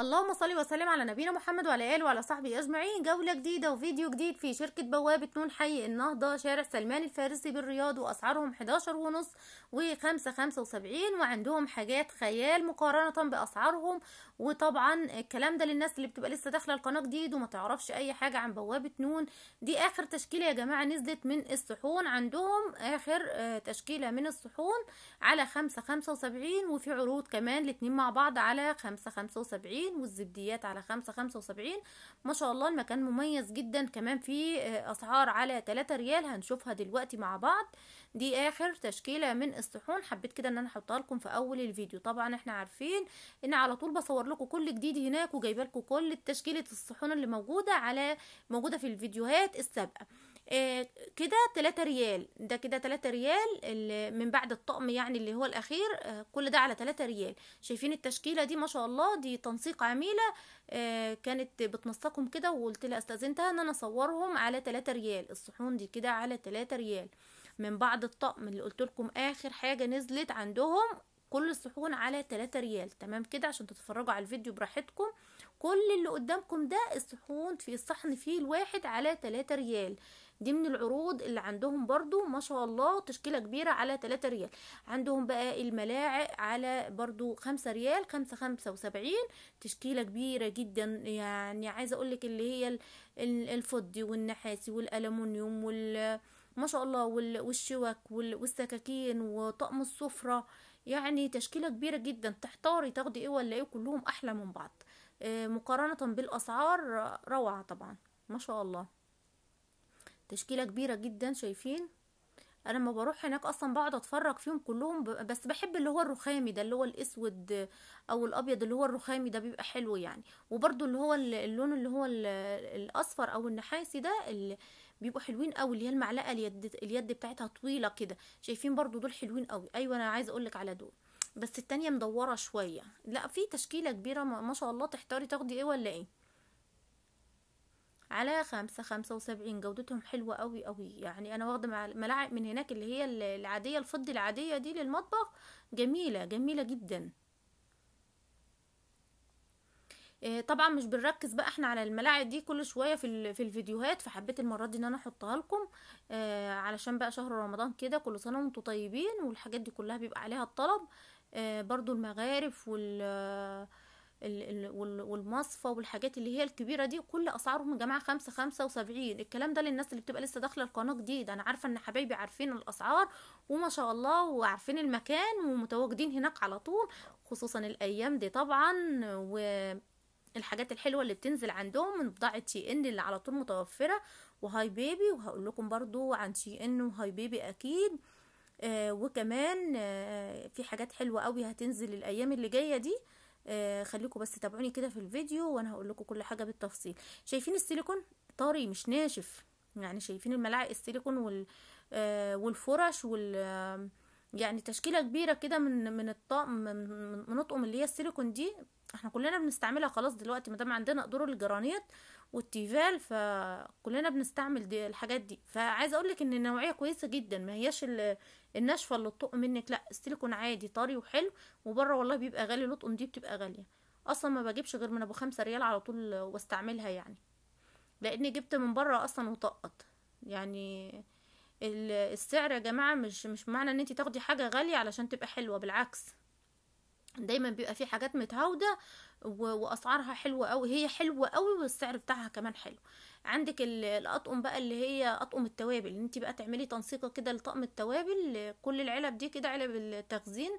اللهم صل وسلم على نبينا محمد وعلى اله وعلى صحبه اجمعين جوله جديده وفيديو جديد في شركه بوابه نون حي النهضه شارع سلمان الفارسي بالرياض واسعارهم 11 ونص و5 75 وعندهم حاجات خيال مقارنه باسعارهم وطبعا الكلام ده للناس اللي بتبقى لسه داخله القناه جديد وما تعرفش اي حاجه عن بوابه نون دي اخر تشكيله يا جماعه نزلت من الصحون عندهم اخر تشكيله من الصحون على 5 75 وفي عروض كمان الاتنين مع بعض على 5 75 وسبعين والزبديات على خمسة خمسة وسبعين ما شاء الله المكان مميز جدا كمان في آه، أسعار على تلاتة ريال هنشوفها دلوقتي مع بعض دي آخر تشكيلة من الصحون حبيت كده ان انا احطها لكم في اول الفيديو طبعا احنا عارفين ان على طول بصور لكم كل جديد هناك وجايبه لكم كل تشكيلة الصحون اللي موجودة على موجودة في الفيديوهات السابقة آه، كده 3 ريال ده كده 3 ريال من بعد الطقم يعني اللي هو الاخير آه، كل ده على 3 ريال شايفين التشكيله دي ما شاء الله دي تنسيق عميله آه، كانت بتنسقهم كده وقلت لها استاذنتها ان انا اصورهم على 3 ريال الصحون دي كده على 3 ريال من بعد الطقم اللي قلت لكم اخر حاجه نزلت عندهم كل الصحون على 3 ريال تمام كده عشان تتفرجوا على الفيديو براحتكم كل اللي قدامكم ده الصحون في الصحن فيه الواحد على 3 ريال دي من العروض اللي عندهم برضو ما شاء الله تشكيلة كبيرة على 3 ريال عندهم بقى الملاعق على برضو 5 ريال 5 75 تشكيلة كبيرة جدا يعني عايزة اقولك اللي هي الفضي والنحاسي والالومنيوم وال ما شاء الله والشوك والسكاكين وطقم السفرة يعني تشكيلة كبيرة جدا تحتاري تاخدي ايه ولا ايه كلهم احلى من بعض آه، مقارنة بالاسعار روعة طبعا ما شاء الله تشكيله كبيره جدا شايفين انا لما بروح هناك اصلا بقعد اتفرج فيهم كلهم بس بحب اللي هو الرخامي ده اللي هو الاسود او الابيض اللي هو الرخامي ده بيبقى حلو يعني وبرده اللي هو اللون اللي هو الاصفر او النحاسي ده اللي بيبقوا حلوين قوي اللي هي المعلقه اليد اليد بتاعتها طويله كده شايفين برده دول حلوين قوي ايوه انا عايزه اقولك على دول بس التانية مدوره شويه لا في تشكيله كبيره ما شاء الله تحتاري تاخدي ايه ولا ايه على خمسة خمسة وسبعين جودتهم حلوة قوي قوي يعني انا واخدة ملاعق من هناك اللي هي العادية الفضي العادية دي للمطبخ جميلة جميلة جدا آه، طبعا مش بنركز بقى احنا على الملاعق دي كل شويه في في الفيديوهات فحبيت المره دي ان انا احطها لكم آه علشان بقى شهر رمضان كده كل سنه وانتم طيبين والحاجات دي كلها بيبقى عليها الطلب آه برضو المغارف وال والمصفى والحاجات اللي هي الكبيره دي كل اسعارهم يا جماعه خمسة خمسة وسبعين الكلام ده للناس اللي بتبقى لسه داخله القناه جديد انا عارفه ان حبايبي عارفين الاسعار وما شاء الله وعارفين المكان ومتواجدين هناك على طول خصوصا الايام دي طبعا و الحاجات الحلوه اللي بتنزل عندهم من بضاعه تي ان اللي على طول متوفره وهاي بيبي وهقول لكم برضو عن تي ان وهاي بيبي اكيد آه وكمان آه في حاجات حلوه قوي هتنزل الايام اللي جايه دي آه آه، خليكم بس تابعوني كده في الفيديو وانا هقول لكم كل حاجه بالتفصيل شايفين السيليكون طري مش ناشف يعني شايفين الملاعق السيليكون وال آه، والفرش وال يعني تشكيله كبيره كده من من الطقم من اطقم اللي هي السيليكون دي احنا كلنا بنستعملها خلاص دلوقتي ما دام عندنا قدور الجرانيت والتيفال فكلنا بنستعمل دي الحاجات دي فعايزه اقول لك ان النوعيه كويسه جدا ما هياش الناشفه اللي تطق منك لا السيليكون عادي طري وحلو وبره والله بيبقى غالي لطقم دي بتبقى غاليه اصلا ما بجيبش غير من ابو خمسة ريال على طول واستعملها يعني لاني جبت من بره اصلا وطقت يعني السعر يا جماعه مش مش معنى ان انت تاخدي حاجه غاليه علشان تبقى حلوه بالعكس دايما بيبقى في حاجات متعوده واسعارها حلوه قوي هي حلوه قوي والسعر بتاعها كمان حلو عندك الاطقم بقى اللي هي اطقم التوابل انت بقى تعملي تنسيقه كده لطقم التوابل كل العلب دي كده علب التخزين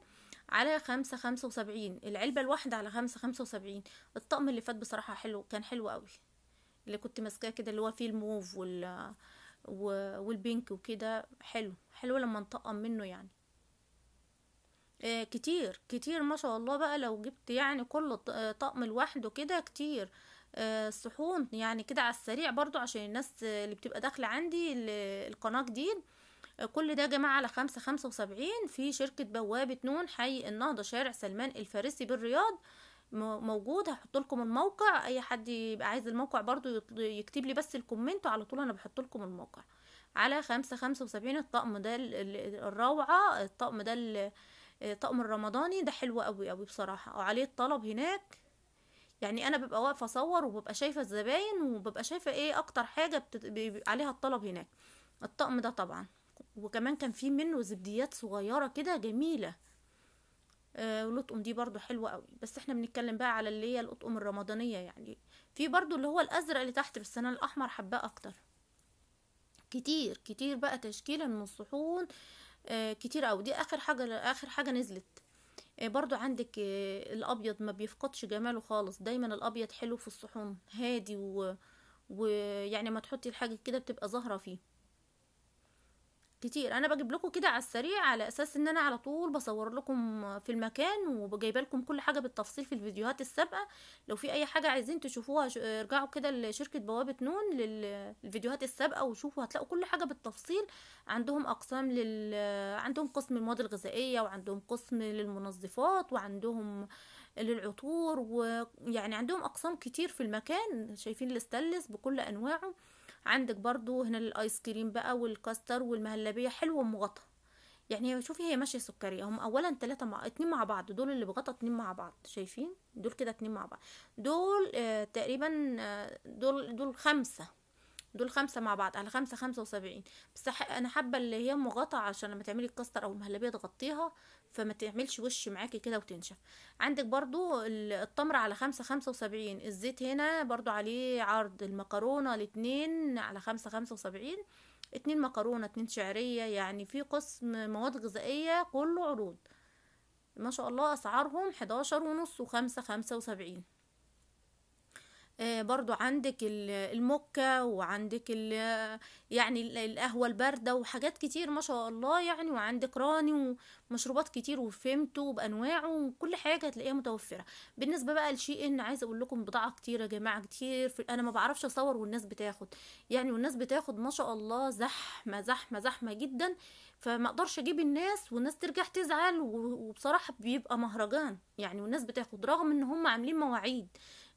على خمسة خمسة وسبعين العلبة الواحدة على خمسة خمسة وسبعين الطقم اللي فات بصراحة حلو كان حلو قوي اللي كنت ماسكاه كده اللي هو فيه الموف وال والبينك وكده حلو حلو لما نطقم منه يعني آه، كتير كتير ما شاء الله بقى لو جبت يعني كل آه، طقم لوحده كده كتير الصحون آه، يعني كده على السريع برضو عشان الناس اللي بتبقى داخلة عندي القناة جديد كل ده يا جماعة على خمسة خمسة وسبعين في شركة بوابة نون حي النهضة شارع سلمان الفارسي بالرياض موجود هحط لكم الموقع اي حد يبقى عايز الموقع برضو يكتب لي بس الكومنت وعلى طول انا بحط لكم الموقع على خمسة خمسة وسبعين الطقم ده الروعة الطقم ده آه، طقم الرمضاني ده حلو قوي قوي بصراحه وعليه الطلب هناك يعني انا ببقى واقفه اصور وببقى شايفه الزباين وببقى شايفه ايه اكتر حاجه بتت... عليها الطلب هناك الطقم ده طبعا وكمان كان فيه منه زبديات صغيره كده جميله آه دي برضو حلوه قوي بس احنا بنتكلم بقى على اللي هي القطقم الرمضانيه يعني في برضو اللي هو الازرق اللي تحت بس انا الاحمر حباه اكتر كتير كتير بقى تشكيله من الصحون آه، كتير قوي دي اخر حاجه اخر حاجه نزلت آه، برضو عندك آه، الابيض ما بيفقدش جماله خالص دايما الابيض حلو في الصحون هادي ويعني و... ما تحطي الحاجه كده بتبقى ظاهره فيه كتير انا بجيب لكم كده على السريع على اساس ان انا على طول بصور لكم في المكان وبجيب لكم كل حاجه بالتفصيل في الفيديوهات السابقه لو في اي حاجه عايزين تشوفوها ارجعوا كده لشركه بوابه نون للفيديوهات السابقه وشوفوا هتلاقوا كل حاجه بالتفصيل عندهم اقسام لل عندهم قسم المواد الغذائيه وعندهم قسم للمنظفات وعندهم للعطور ويعني عندهم اقسام كتير في المكان شايفين الاستلس بكل انواعه عندك برضو هنا الايس كريم بقى والكاستر والمهلبيه حلوه ومغطى يعني شوفي هي ماشيه سكريه هم اولا ثلاثه مع اتنين مع بعض دول اللي بغطى اتنين مع بعض شايفين دول كده اتنين مع بعض دول آه تقريبا آه دول دول خمسه دول خمسة مع بعض على خمسة خمسة وسبعين بس أنا حابة اللي هي مغطى عشان لما تعملي الكاستر أو المهلبية تغطيها فما تعملش وش معاكي كده وتنشف عندك برضو التمر على خمسة خمسة وسبعين الزيت هنا برضو عليه عرض المكرونة الاتنين على خمسة خمسة وسبعين اتنين مكرونة اتنين شعرية يعني في قسم مواد غذائية كله عروض ما شاء الله اسعارهم حداشر ونص وخمسة خمسة وسبعين آه، برضو عندك المكة وعندك يعني القهوة الباردة وحاجات كتير ما شاء الله يعني وعندك راني ومشروبات كتير وفيمتو بأنواعه وكل حاجة هتلاقيها متوفرة بالنسبة بقى لشيء ان عايز اقول لكم بضاعة كتير يا جماعة كتير في انا ما بعرفش اصور والناس بتاخد يعني والناس بتاخد ما شاء الله زحمة زحمة زحمة جدا فما اقدرش اجيب الناس والناس ترجع تزعل وبصراحة بيبقى مهرجان يعني والناس بتاخد رغم ان هم عاملين مواعيد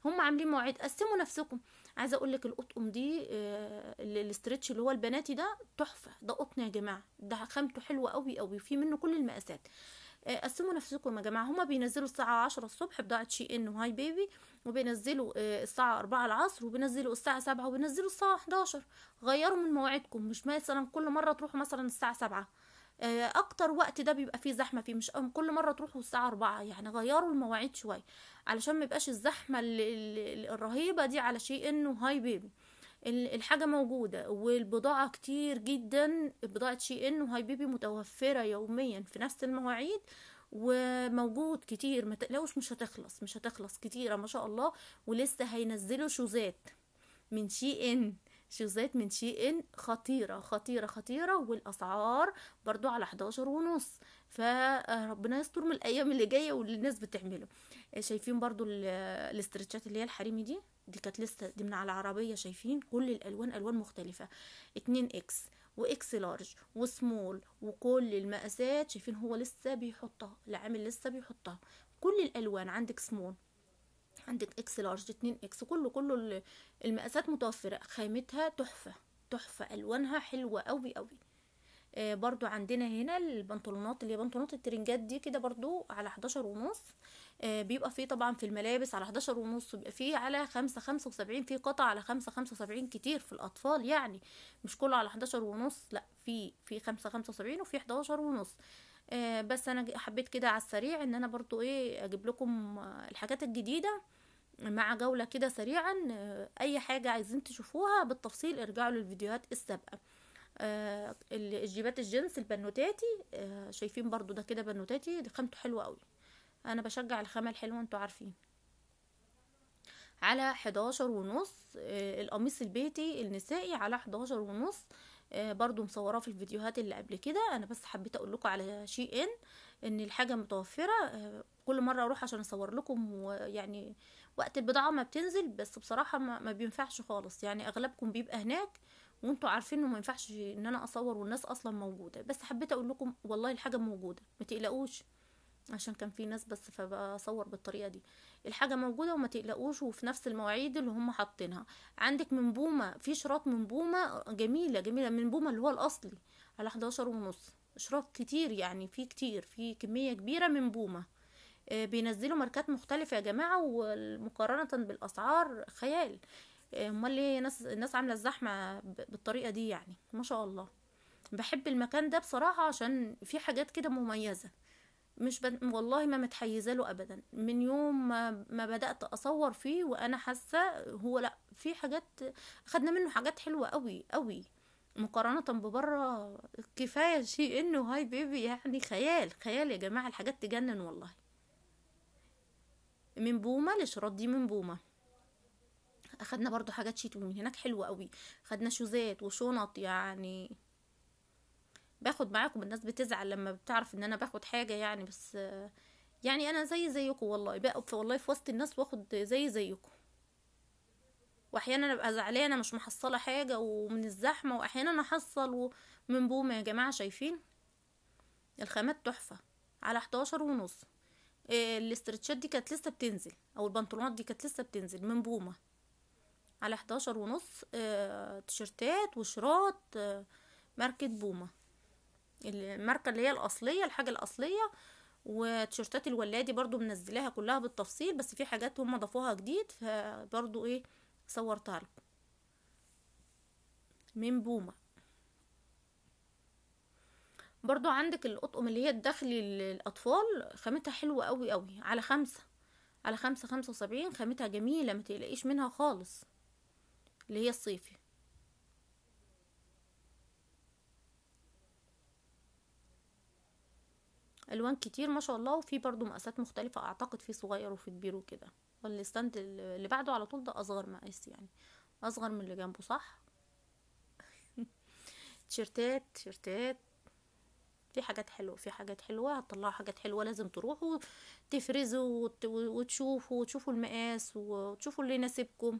هم عاملين مواعيد قسموا نفسكم عايزه اقول لك القطقم دي آه، الاسترتش اللي هو البناتي ده تحفه ده قطن يا جماعه ده خامته حلوه قوي قوي في منه كل المقاسات آه، قسموا نفسكم يا جماعه هما بينزلوا الساعه 10 الصبح بضاعه شي ان وهاي بيبي وبينزلوا آه، الساعه 4 العصر وبينزلوا الساعه 7 وبينزلوا الساعه 11 غيروا من مواعيدكم مش مثلا كل مره تروحوا مثلا الساعه 7 آه، اكتر وقت ده بيبقى فيه زحمه فيه مش كل مره تروحوا الساعه أربعة يعني غيروا المواعيد شويه علشان ميبقاش الزحمه الرهيبه دي على شيء انه هاي بيبي الحاجة موجودة والبضاعة كتير جدا بضاعة شي ان وهاي بيبي متوفرة يوميا في نفس المواعيد وموجود كتير ما تقلقوش مش هتخلص مش هتخلص كتيرة ما شاء الله ولسه هينزلوا شوزات من شي ان شيزات من شيء خطيرة خطيرة خطيرة والأسعار برضو على 11 ونص فربنا يستر من الأيام اللي جاية واللي الناس بتعمله آه، شايفين برضو الاسترتشات اللي هي الحريمي دي دي كانت لسه دي من على العربية شايفين كل الألوان ألوان مختلفة 2 اكس واكس لارج وسمول وكل المقاسات شايفين هو لسه بيحطها العامل لسه بيحطها كل الألوان عندك سمول عندك اكس لارج 2 اكس كله كله المقاسات متوفرة خامتها تحفة تحفة الوانها حلوة قوي قوي آه برضو عندنا هنا البنطلونات اللي هي بنطلونات الترنجات دي كده برضو على 11 ونص آه بيبقى فيه طبعا في الملابس على 11 ونص بيبقى فيه على 5 75 في قطع على 5 75 كتير في الاطفال يعني مش كله على 11 ونص لا في في 5 75 وفي 11 ونص آه، بس انا حبيت كده على السريع ان انا برضو ايه اجيب لكم الحاجات الجديدة مع جولة كده سريعا آه، اي حاجة عايزين تشوفوها بالتفصيل ارجعوا للفيديوهات السابقة آه، الجيبات الجنس البنوتاتي شايفين برضو ده كده بنوتاتي ده خامته حلوة قوي انا بشجع الخامة الحلوة انتوا عارفين على حداشر ونص القميص البيتي النسائي على حداشر ونص آه آه، برضو مصوراه في الفيديوهات اللي قبل كده انا بس حبيت اقول لكم على شيء ان ان الحاجه متوفره آه، كل مره اروح عشان اصور لكم ويعني وقت البضاعه ما بتنزل بس بصراحه ما, بينفعش خالص يعني اغلبكم بيبقى هناك وانتم عارفين انه ما ينفعش ان انا اصور والناس اصلا موجوده بس حبيت اقول لكم والله الحاجه موجوده ما تقلقوش عشان كان في ناس بس فبصور بالطريقه دي الحاجه موجوده وما تقلقوش وفي نفس المواعيد اللي هم حاطينها عندك من بومة في شراط من بومة جميله جميله من بومة اللي هو الاصلي على 11 ونص شراط كتير يعني في كتير في كميه كبيره من بومة آه، بينزلوا ماركات مختلفة يا جماعة ومقارنة بالأسعار خيال آه، امال ليه ناس الناس عاملة الزحمة بالطريقة دي يعني ما شاء الله بحب المكان ده بصراحة عشان في حاجات كده مميزة مش ب... والله ما متحيزه له ابدا من يوم ما, ما بدات اصور فيه وانا حاسه هو لا في حاجات خدنا منه حاجات حلوه قوي قوي مقارنة ببره كفاية شيء انه هاي بيبي يعني خيال خيال يا جماعة الحاجات تجنن والله من بومة لشراط دي من بومة اخدنا برضو حاجات شيتو من هناك حلوة قوي خدنا شوزات وشنط يعني باخد معاكم الناس بتزعل لما بتعرف ان انا باخد حاجه يعني بس يعني انا زي زيكم والله بقف والله في وسط الناس واخد زي زيكم واحيانا ابقى زعلانه مش محصله حاجه ومن الزحمه واحيانا احصل ومن بومه يا جماعه شايفين الخامات تحفه على 11 ونص آه، الاسترتشات دي كانت لسه بتنزل او البنطلونات دي كانت لسه بتنزل من بومه على 11 ونص آه، تيشرتات وشراط آه، ماركة بومه الماركه اللي هي الاصليه الحاجه الاصليه وتيشيرتات الولادي برضو منزلاها كلها بالتفصيل بس في حاجات هم ضافوها جديد فبرضو ايه صورتها لكم من بومه برضو عندك القطقم اللي هي الداخلي للاطفال خامتها حلوه قوي قوي على خمسة على خمسة خمسة وسبعين خامتها جميله ما تقلقيش منها خالص اللي هي الصيفي الوان كتير ما شاء الله وفي برضو مقاسات مختلفه اعتقد في صغير وفي كبير وكده والستاند اللي بعده على طول ده اصغر مقاس يعني اصغر من اللي جنبه صح تيشرتات تيشرتات في حاجات حلوه في حاجات حلوه هتطلعوا حاجات حلوه لازم تروحوا تفرزوا وتشوفوا وتشوفوا المقاس وتشوفوا اللي يناسبكم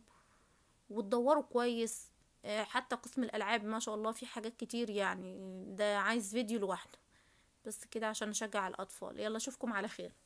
وتدوروا كويس آه، حتى قسم الالعاب ما شاء الله في حاجات كتير يعني ده عايز فيديو لوحده بس كده عشان اشجع الاطفال يلا اشوفكم على خير